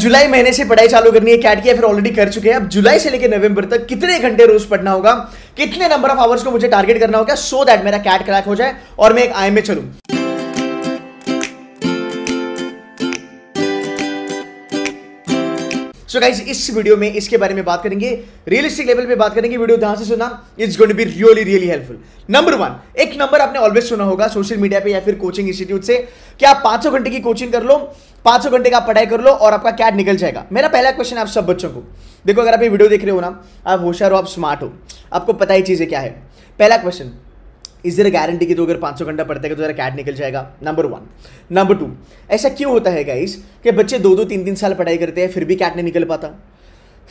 जुलाई महीने से पढ़ाई चालू करनी है कैट की फिर ऑलरेडी कर चुके हैं अब जुलाई से लेकर नवंबर तक कितने घंटे रोज पढ़ना होगा कितने नंबर ऑफ आवर्स को मुझे टारगेट करना होगा सो दैट मेरा कैट क्रैक हो जाए और मैं एक आई में चलू सो गाइज इस वीडियो में इसके बारे में बात करेंगे रियलिस्टिक लेवल पे बात करेंगे वीडियो ध्यान से सुना it's going to be really really helpful number one एक नंबर आपने ऑलवेज सुना होगा सोशल मीडिया पे या फिर कोचिंग इंस्टीट्यूट से कि आप पांच घंटे की कोचिंग कर लो पांच घंटे का पढ़ाई कर लो और आपका कैट निकल जाएगा मेरा पहला क्वेश्चन आप सब बच्चों को देखो अगर आप ये वीडियो देख रहे हो ना आप होशियार हो आप स्मार्ट हो आपको पता ही चीज़ें क्या है पहला क्वेश्चन इस जरा गारंटी की दो तो अगर पाँच सौ घंटा पढ़ते हैं तो जरा कैट निकल जाएगा नंबर वन नंबर टू ऐसा क्यों होता है गाइस कि बच्चे दो दो तीन तीन साल पढ़ाई करते हैं फिर भी कैट नहीं निकल पाता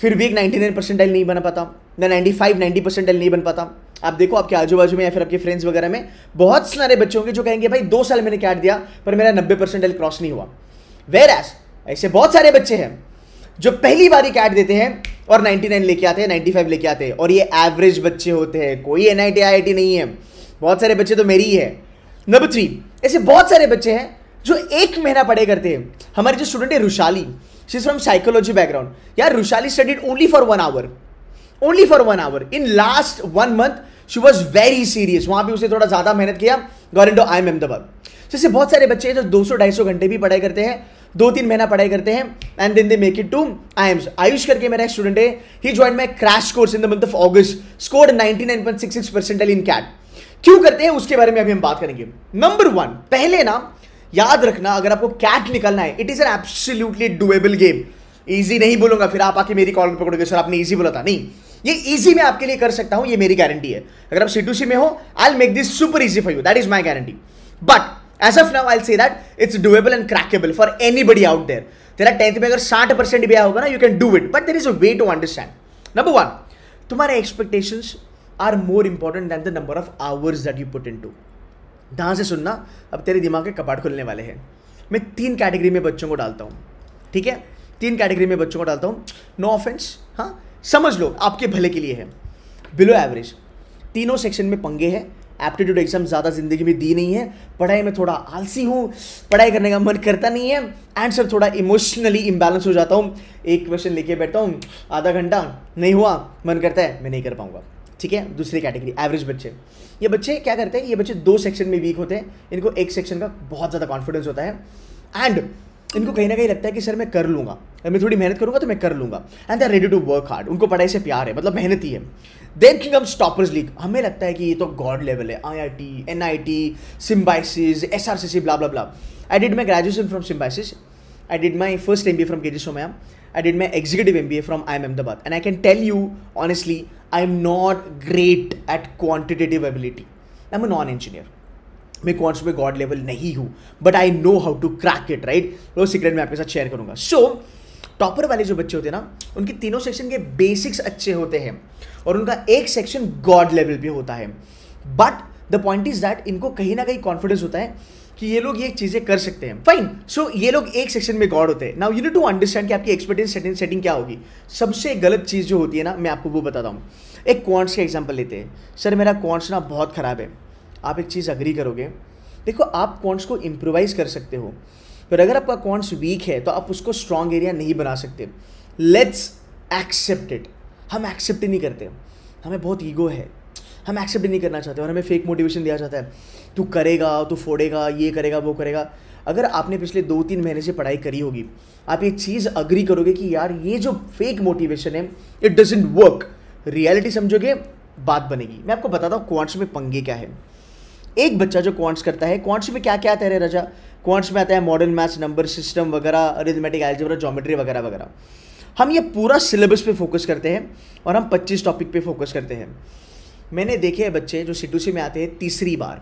फिर भी एक नाइन्टी नाइन परसेंट परसेंटाइल नहीं बन पाता ना ninety five ninety percent percentile नहीं बन पाता आप देखो आपके आजू बाजू में या फिर आपके फ्रेंड्स वगैरह में बहुत सारे बच्चे होंगे जो कहेंगे भाई दो साल मैंने कैट दिया पर मेरा नब्बे परसेंट परसेंटाइल क्रॉस नहीं हुआ वेर एस ऐसे बहुत सारे बच्चे हैं जो पहली बार ही कैट देते हैं और 99 लेके आते हैं 95 लेके आते हैं और ये एवरेज बच्चे होते हैं कोई एन आई नहीं है बहुत सारे बच्चे तो मेरी ही है नंबर थ्री ऐसे बहुत सारे बच्चे हैं जो एक महीना पढ़े करते हैं हमारे जो स्टूडेंट है Rushali she is from psychology background यार Rushali studied only for one hour only for one hour in last one month she was very serious वहां भी उसने थोड़ा ज़्यादा मेहनत किया गवर्नमेंट आई एम अहमदाबाद जैसे बहुत सारे बच्चे हैं जो दो सौ ढाई सौ घंटे भी पढ़ाई करते हैं दो तीन महीना पढ़ाई करते हैं and then they make it to IIMs Ayush करके मेरा स्टूडेंट है ही join my crash course in the month of August score ninety nine point six in CAT क्यों करते हैं उसके बारे में अभी हम बात करेंगे नंबर वन पहले ना याद रखना अगर आपको कैट निकालना है it is an absolutely doable game easy नहीं बोलूंगा फिर आप आके मेरी कॉल पकड़ोगे सर आपने ईजी बोला था नहीं ये इजी मैं आपके लिए कर सकता हूं ये मेरी गारंटी है अगर आप सी टू सी में हो I make this super easy for you that is my guarantee but as of now I see that it's it's and crackable for anybody out there तेरा टेंथ में अगर साठ परसेंट भी आया होगा ना you can do it but there is a way to understand number one तुम्हारे expectation are more important than the number of hours that you put into ध्यान से सुनना अब तेरे दिमाग के कपाट खुलने वाले हैं मैं तीन कैटेगरी में बच्चों को डालता हूँ ठीक है तीन कैटेगरी में बच्चों को डालता हूँ नो ऑफेंस हाँ समझ लो आपके भले के लिए है बिलो एवरेज तीनों सेक्शन में पंगे हैं एप्टीट्यूड एग्जाम ज़्यादा ज़िंदगी में दी नहीं है पढ़ाई में थोड़ा आलसी हूँ पढ़ाई करने का मन करता नहीं है एंड सर थोड़ा इमोशनली इम्बैलेंस हो जाता हूँ एक क्वेश्चन लेके बैठता हूँ आधा घंटा नहीं हुआ मन करता है मैं नहीं कर पाऊँगा ठीक है दूसरी कैटेगरी एवरेज बच्चे ये बच्चे क्या करते हैं ये बच्चे दो सेक्शन में वीक होते हैं इनको एक सेक्शन का बहुत ज़्यादा कॉन्फिडेंस होता है एंड इनको कहीं ना कहीं लगता है कि सर मैं कर लूँगा मैं थोड़ी मेहनत करूँगा तो मैं कर लूँगा and they are ready to work hard उनको पढ़ाई से प्यार है मतलब मेहनत ही है देन किंगम्स स्टॉपर्स लीग हमें लगता है कि ये तो गॉड लेवल है I I T N I T Symbiosis S R C C blah blah I did my graduation from Symbiosis I did my first M B A from K G M B A from I M Ahmedabad and I can tell you tell I am not great at at quantitative I am a non engineer मैं कौन में god level नहीं हूँ but I know how to crack it right वो secret मैं आपके साथ share करूंगा सो so, टॉपर वाले जो बच्चे होते हैं ना उनके तीनों सेक्शन के बेसिक्स अच्छे होते हैं और उनका एक सेक्शन गॉड लेवल पे होता है but the point is that इनको कहीं ना कहीं कॉन्फिडेंस होता है कि ये लोग ये चीज़ें कर सकते हैं फाइन सो so, ये लोग एक सेक्शन में गॉड होते हैं now you need to understand कि आपकी एक्सपर्टेंस सेटिंग सेटिंग क्या होगी सबसे गलत चीज़ जो होती है ना मैं आपको वो बताता हूँ एक क्वांट्स का एग्जाम्पल लेते हैं सर मेरा क्वांट्स ना बहुत ख़राब है आप एक चीज़ अग्री करोगे देखो आप क्वांट्स को इम्प्रोवाइज़ कर सकते हो पर अगर आपका क्वांट्स वीक है तो आप उसको स्ट्रांग एरिया नहीं बना सकते लेट्स एक्सेप्ट इट हम एक्सेप्ट नहीं करते हमें बहुत ईगो है हम एक्सेप्ट नहीं करना चाहते और हमें फेक मोटिवेशन दिया जाता है तू करेगा तू फोड़ेगा ये करेगा वो करेगा अगर आपने पिछले दो तीन महीने से पढ़ाई करी होगी आप एक चीज़ अग्री करोगे कि यार ये जो फेक मोटिवेशन है इट डजेंट वर्क रियलिटी समझोगे बात बनेगी मैं आपको बताता हूँ क्वांट्स में पंगे क्या है एक बच्चा जो क्वांट्स करता है क्वांट्स में क्या क्या आता है रजा क्वांट्स में आता है मॉडर्न मैथ्स नंबर सिस्टम वगैरह अरिथमेटिक एल्जेब्रा जोमेट्री वगैरह वगैरह हम ये पूरा सिलेबस पे फोकस करते हैं और हम 25 टॉपिक पे फोकस करते हैं मैंने देखे हैं बच्चे जो सी टू सी में आते हैं तीसरी बार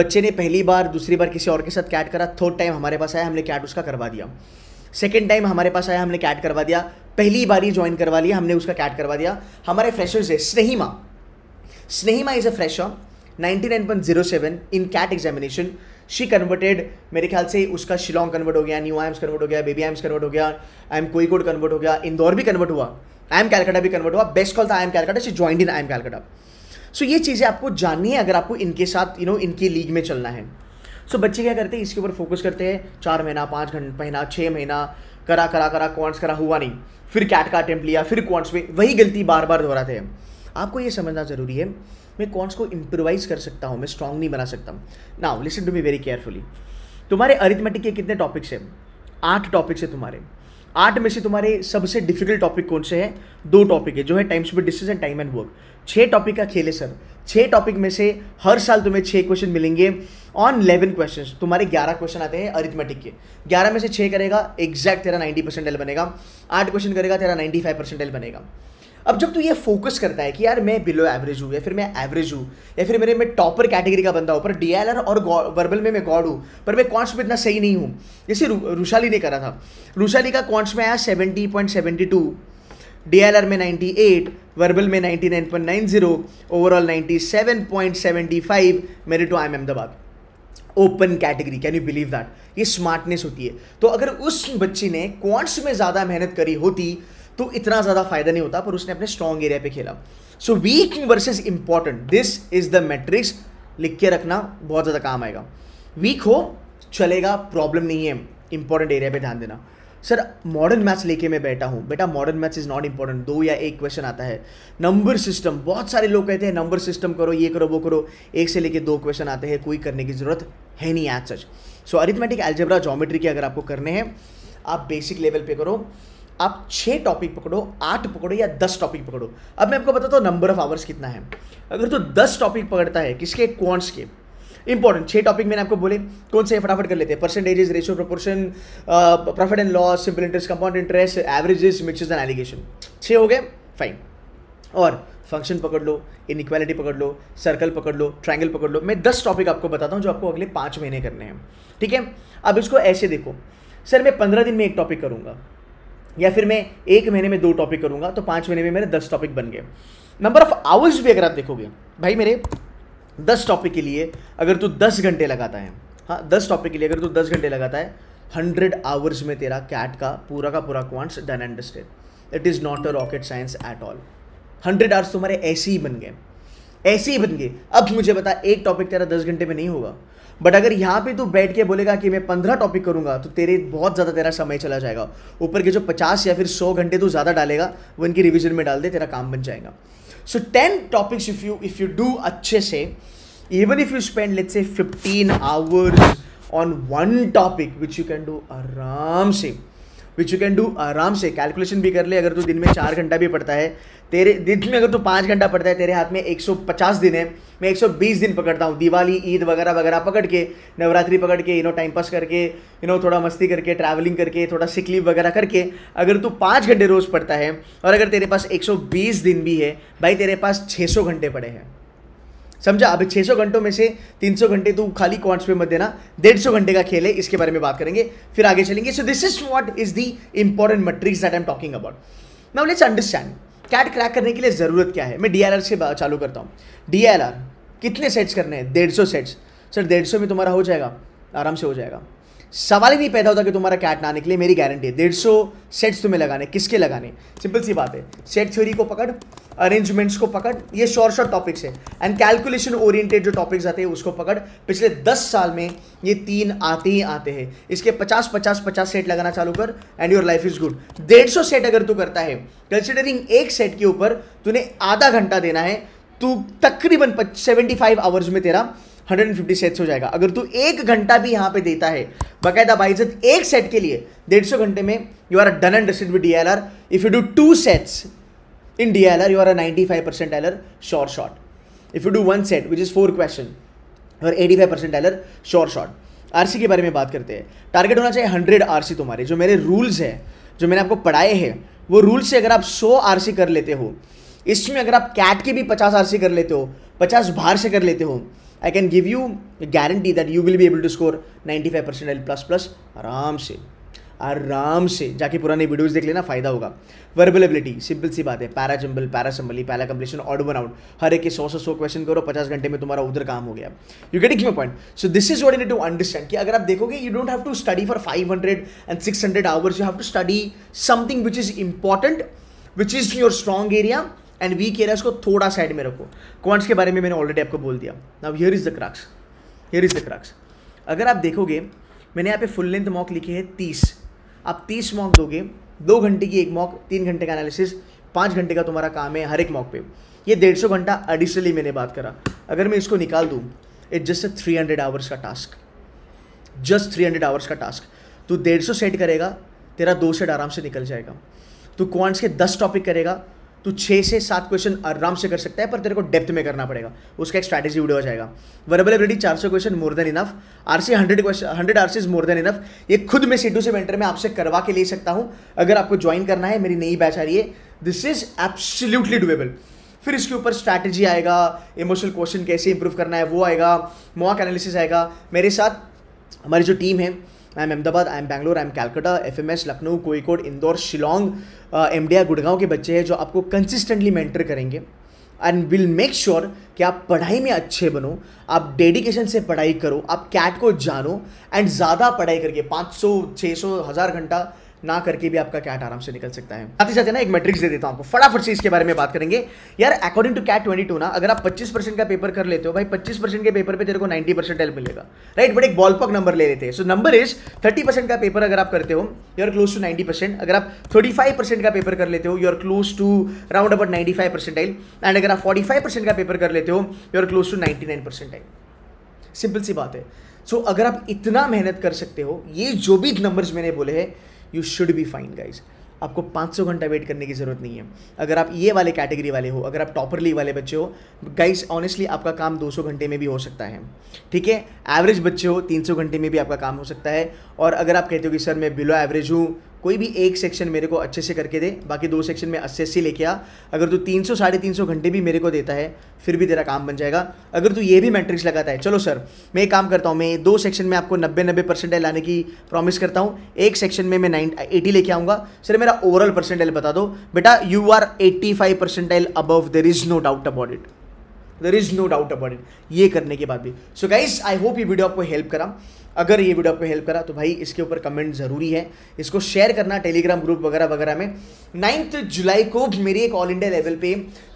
बच्चे ने पहली बार दूसरी बार किसी और के साथ कैट करा थर्ड टाइम हमारे पास आया हमने कैट उसका करवा दिया सेकेंड टाइम हमारे पास आया हमने कैट करवा दिया पहली बार ही ज्वाइन करवा लिया हमने उसका कैट करवा दिया हमारे फ्रेशर्स है Snehima Snehima is a fresher 99.07 in CAT examination she converted मेरे ख्याल से उसका शिलोंग कन्वर्ट हो गया न्यू आइम्स कन्वर्ट हो गया बेबी आइम्स कन्वर्ट हो गया I M Kozhikode convert हो गया इंदौर भी कन्वर्ट हुआ आई एम कैलकाटा भी कन्वर्ट हुआ बेस्ट कॉल था I M Calcutta she joined in I M Calcutta so ये चीज़ें आपको जाननी है अगर आपको इनके साथ यू नो इनकी लीग में चलना है सो so, बच्चे क्या करते हैं इसके ऊपर फोकस करते हैं चार महीना पाँच घंटा महीना छः महीना करा करा करा क्वांट्स करा हुआ नहीं फिर कैट का अटैम्प्ट लिया फिर क्वांट्स में वही गलती बार बार दोहराते हैं आपको ये समझना ज़रूरी है मैं कॉन्स को इम्प्रोवाइज कर सकता हूँ मैं स्ट्रॉन्ग नहीं बना सकता हूँ now listen to me very carefully तुम्हारे अरिथमेटिक के कितने टॉपिक्स हैं आठ टॉपिक्स हैं तुम्हारे आठ में से तुम्हारे सबसे डिफिकल्ट टॉपिक कौन से हैं दो टॉपिक है जो है time speed and time and work छः टॉपिक का खेल है सर छः टॉपिक में से हर साल तुम्हें छः क्वेश्चन मिलेंगे ऑन इलेवन क्वेश्चन तुम्हारे ग्यारह क्वेश्चन आते हैं अरिथमेटिक के ग्यारह में से छः करेगा एग्जैक्ट तेरा नाइन्टी परसेंट बनेगा आठ क्वेश्चन करेगा तेरा नाइन्टी फाइव परसेंट बनेगा अब जब तू ये फोकस करता है कि यार मैं बिलो एवरेज हूँ या फिर मैं एवरेज हूँ या फिर मेरे में टॉपर कैटेगरी का बंदा हूँ पर डी और वर्बल में मैं गॉड हूँ पर मैं कॉन्ट्स में इतना सही नहीं हूँ जैसे रुशाली ने करा था रुशाली का कॉन्ट्स में आया seventy point seventy two D में नाइन्टी एट वर्बल में ninety nine point nine zero overall ninety seven point seventy five मेरे टू I M Ahmedabad open category can you believe that ये स्मार्टनेस होती है तो अगर उस बच्ची ने क्वांट्स में ज़्यादा मेहनत करी होती तो इतना ज़्यादा फायदा नहीं होता पर उसने अपने स्ट्रॉन्ग एरिया पे खेला so weak versus important this is the matrix लिख के रखना बहुत ज़्यादा काम आएगा वीक हो चलेगा प्रॉब्लम नहीं है इंपॉर्टेंट एरिया पे ध्यान देना सर मॉडर्न मैथ्स लेके मैं बैठा हूँ बेटा modern maths is not important दो या एक क्वेश्चन आता है नंबर सिस्टम बहुत सारे लोग कहते हैं नंबर सिस्टम करो ये करो वो करो एक से लेके दो क्वेश्चन आते हैं कोई करने की ज़रूरत है नहीं as such so arithmetic algebra geometry के अगर आपको करने हैं आप बेसिक लेवल पे करो आप छः टॉपिक पकड़ो आठ पकड़ो या दस टॉपिक पकड़ो अब मैं आपको बताता हूँ नंबर ऑफ आवर्स कितना है अगर तो दस टॉपिक पकड़ता है किसके क्वांट्स के इंपॉर्टेंट छः टॉपिक मैंने आपको बोले कौन से फटाफट कर लेते हैं percentages ratio proportion profit and loss simple interest compound interest averages mixtures and alligation छः हो गए फाइन और फंक्शन पकड़ लो इन पकड़ लो सर्कल पकड़ लो ट्राइंगल पकड़ लो मैं दस टॉपिक आपको बताता हूँ जो आपको अगले पाँच महीने करने हैं ठीक है अब इसको ऐसे देखो सर मैं पंद्रह दिन में एक टॉपिक करूँगा या फिर मैं एक महीने में दो टॉपिक करूंगा तो पाँच महीने में मेरे दस टॉपिक बन गए नंबर ऑफ आवर्स भी अगर आप देखोगे भाई मेरे दस टॉपिक के लिए अगर तू दस घंटे लगाता है हाँ दस टॉपिक के लिए अगर तू दस घंटे लगाता है हंड्रेड आवर्स में तेरा कैट का पूरा का पूरा quants done and dusted it is not a rocket science at all hundred hours तुम्हारे ऐसे ही बन गए ऐसे ही बन गए अब मुझे बता एक टॉपिक तेरा दस घंटे में नहीं होगा बट अगर यहाँ पे तू बैठ के बोलेगा कि मैं पंद्रह टॉपिक करूंगा तो तेरे बहुत ज़्यादा तेरा समय चला जाएगा ऊपर के जो पचास या फिर सौ घंटे तू ज़्यादा डालेगा वो इनकी रिविजन में डाल दे तेरा काम बन जाएगा so ten topics if you if you do अच्छे से even if you spend let's say fifteen hours on one topic which you can do आराम से विच यू कैन डू आराम से कैलकुलेशन भी कर ले अगर तू दिन में चार घंटा भी पढ़ता है तेरे दिन में अगर तू पाँच घंटा पढ़ता है तेरे हाथ में एक दिन है मैं एक दिन पकड़ता हूँ दिवाली ईद वगैरह वगैरह पकड़ के नवरात्रि पकड़ के यू नो टाइम पास करके यू नो थोड़ा मस्ती करके ट्रैवलिंग करके थोड़ा सिक वगैरह करके अगर तू पाँच घंटे रोज़ पढ़ता है और अगर तेरे पास एक दिन भी है भाई तेरे पास छः घंटे पड़े हैं समझा अभी 600 घंटों में से 300 घंटे तू खाली क्वांट्स पे मत देना डेढ़ सौ घंटे का खेल है इसके बारे में बात करेंगे फिर आगे चलेंगे so this is what is the important matrix that I am talking about now let's understand CAT crack करने के लिए ज़रूरत क्या है मैं डी से चालू करता हूँ डी कितने सेट्स करने हैं डेढ़ सेट्स सर डेढ़ में तुम्हारा हो जाएगा आराम से हो जाएगा सवाल ही नहीं पैदा होता कि तुम्हारा कैट ना निकले मेरी गारंटी है डेढ़ सौ सेट्स तुम्हें लगाने किसके लगाने सिंपल सी बात है सेट थ्योरी को पकड़ अरेंजमेंट्स को पकड़ ये शॉर्ट शॉर्ट टॉपिक्स है एंड कैलकुलेशन ओरिएंटेड जो टॉपिक्स आते हैं उसको पकड़ पिछले दस साल में ये तीन आते ही आते हैं इसके पचास पचास पचास सेट लगाना चालू कर and your life is good डेढ़ सौ सेट अगर तू करता है कंसिडरिंग एक सेट के ऊपर तूने आधा घंटा देना है तू तकरीबन सेवेंटी फाइव आवर्स में तेरा हंड्रेड फिफ्टी सेट्स हो जाएगा अगर तू एक घंटा भी यहाँ पे देता है बाकायदा बाइजत एक सेट के लिए डेढ़ सौ घंटे में you are done and dusted with D L R if you do two sets in D L R you are ninety five percent LR are short shot if you do one set which is four question और eighty five percent LR are short shot R के बारे में बात करते हैं target होना चाहिए hundred R सी तुम्हारे जो मेरे रूल्स हैं जो मैंने आपको पढ़ाए हैं वो रूल्स से अगर आप सौ आर सी कर लेते हो इसमें अगर आप कैट के भी पचास आर सी कर लेते हो पचास बाहर से कर लेते हो I can give you guarantee that you will be able to score 95 percent L plus plus आराम से आराम से जाके पुराने वीडियोज देख लेना फायदा होगा वर्बल एबिलिटी सिंपल सी बात है para jumble para summary para completion odd one out हर एक सौ सौ सौ क्वेश्चन करो पचास घंटे में तुम्हारा उधर काम हो गया you getting my point so this is what in to understand कि अगर आप देखोगे you don't have to study for five hundred and six hundred hours you have to study something which is important which is your strong area and weak areas को थोड़ा side में रखो quants के बारे में मैंने ऑलरेडी आपको बोल दिया now here is the crux here is the crux अगर आप देखोगे मैंने यहाँ पे फुल लेंथ मॉक लिखे हैं तीस आप तीस मॉक दोगे दो घंटे की एक मॉक तीन घंटे का एनालिसिस पाँच घंटे का तुम्हारा काम है हर एक मॉक पे ये डेढ़ सौ घंटा एडिशनली मैंने बात करा अगर मैं इसको निकाल दूँ it just a three hundred hours का task just three hundred hours का टास्क तू डेढ़ सौ सेट करेगा तेरा दो सेट आराम से निकल जाएगा तू क्वांट्स के दस टॉपिक करेगा तू छः से सात क्वेश्चन आराम से कर सकता है पर तेरे को डेप्थ में करना पड़ेगा उसका एक स्ट्रैटेजी वीडियो हो जाएगा वर्बल एबिलिटी चार सौ question more than enough R C hundred question hundred R C is more than enough ये खुद मैं सीटू से मेंटर में आपसे करवा के ले सकता हूँ अगर आपको ज्वाइन करना है मेरी नई बैच आ रही है दिस इज एब्सोल्यूटली डुएबल फिर इसके ऊपर स्ट्रैटेजी आएगा इमोशनल क्वेश्चन कैसे इंप्रूव करना है वो आएगा मॉक एनालिसिस आएगा मेरे साथ हमारी जो टीम है M Ahmedabad I M Bangalore I M Calcutta F M S Lucknow Kozhikode Indore Shillong M D Gurgaon के बच्चे हैं जो आपको कंसिस्टेंटली मेंटर करेंगे एंड विल मेक श्योर कि आप पढ़ाई में अच्छे बनो आप डेडिकेशन से पढ़ाई करो आप कैट को जानो एंड ज़्यादा पढ़ाई करके पाँच सौ छः सौ हज़ार घंटा ना करके भी आपका कैट आराम से निकल सकता है साथ ही साथ ना एक मैट्रिक्स दे देता हूँ आपको फटाफट से इसके बारे में बात करेंगे यार according to CAT twenty two ना अगर आप पच्चीस परसेंट का पेपर कर लेते हो भाई पच्चीस परसेंट के पेपर पे तेरे को नाइन्टी परसेंट हेल्प मिलेगा राइट बट एक बॉल पक नंबर ले लेते हैं so number is thirty percent का पेपर अगर आप करते हो you are close to ninety percent अगर आप थर्टी फाइव परसेंट का पेपर कर लेते हो you are close to round about ninety five and अगर आप फोर्टी फाइव परसेंट का पेपर कर लेते हो you are close to ninety nine percentile simple सी बात है सो so, अगर आप इतना मेहनत कर सकते हो ये जो भी नंबर्स मैंने बोले हैं you should be fine guys आपको 500 घंटा वेट करने की ज़रूरत नहीं है अगर आप ये वाले कैटेगरी वाले हो अगर आप टॉपरली वाले बच्चे हो गाइस ऑनेस्टली आपका काम 200 घंटे में भी हो सकता है ठीक है एवरेज बच्चे हो 300 घंटे में भी आपका काम हो सकता है और अगर आप कहते हो कि सर मैं बिलो एवरेज हूँ कोई भी एक सेक्शन मेरे को अच्छे से करके दे बाकी दो सेक्शन में अस्सी अस्सी लेके आ अगर तू तीन सौ साढ़े तीन सौ घंटे भी मेरे को देता है फिर भी तेरा काम बन जाएगा अगर तू ये भी मैट्रिक्स लगाता है चलो सर मैं एक काम करता हूँ मैं दो सेक्शन में आपको नब्बे नब्बे परसेंटेज लाने की प्रॉमिस करता हूँ एक सेक्शन में मैं नाइन एटी लेके आऊँगा सर मेरा ओवरऑल परसेंटेज बता दो बेटा you are eighty five percentage above there is no doubt about it there is no doubt about it ये करने के बाद भी सो गाइस आई होप ये वीडियो आपको हेल्प करा अगर ये वीडियो आपको हेल्प करा तो भाई इसके ऊपर कमेंट ज़रूरी है इसको शेयर करना टेलीग्राम ग्रुप वगैरह वगैरह में नाइन्थ जुलाई को मेरी एक ऑल इंडिया लेवल पे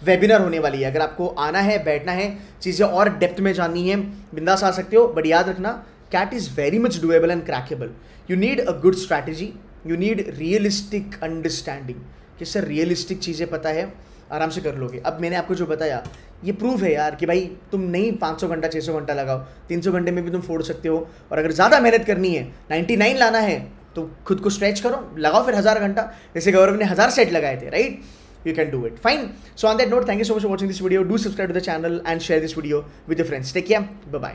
वेबिनार होने वाली है अगर आपको आना है बैठना है चीज़ें और डेप्थ में जाननी है बिंदास आ सकते हो बट याद रखना CAT is very much doable and crackable you need a good strategy you need realistic understanding कि सर रियलिस्टिक चीज़ें पता है आराम से कर लोगे अब मैंने आपको जो बताया ये प्रूफ है यार कि भाई तुम नहीं पाँच सौ घंटा छः सौ घंटा लगाओ तीन सौ घंटे में भी तुम फोड़ सकते हो और अगर ज़्यादा मेहनत करनी है नाइन्टी नाइन लाना है तो खुद को स्ट्रेच करो लगाओ फिर हज़ार घंटा जैसे गौरव ने हज़ार सेट लगाए थे right you can do it fine so on that note thank you so much for watching this video do subscribe to the channel and share this video with friends take care bye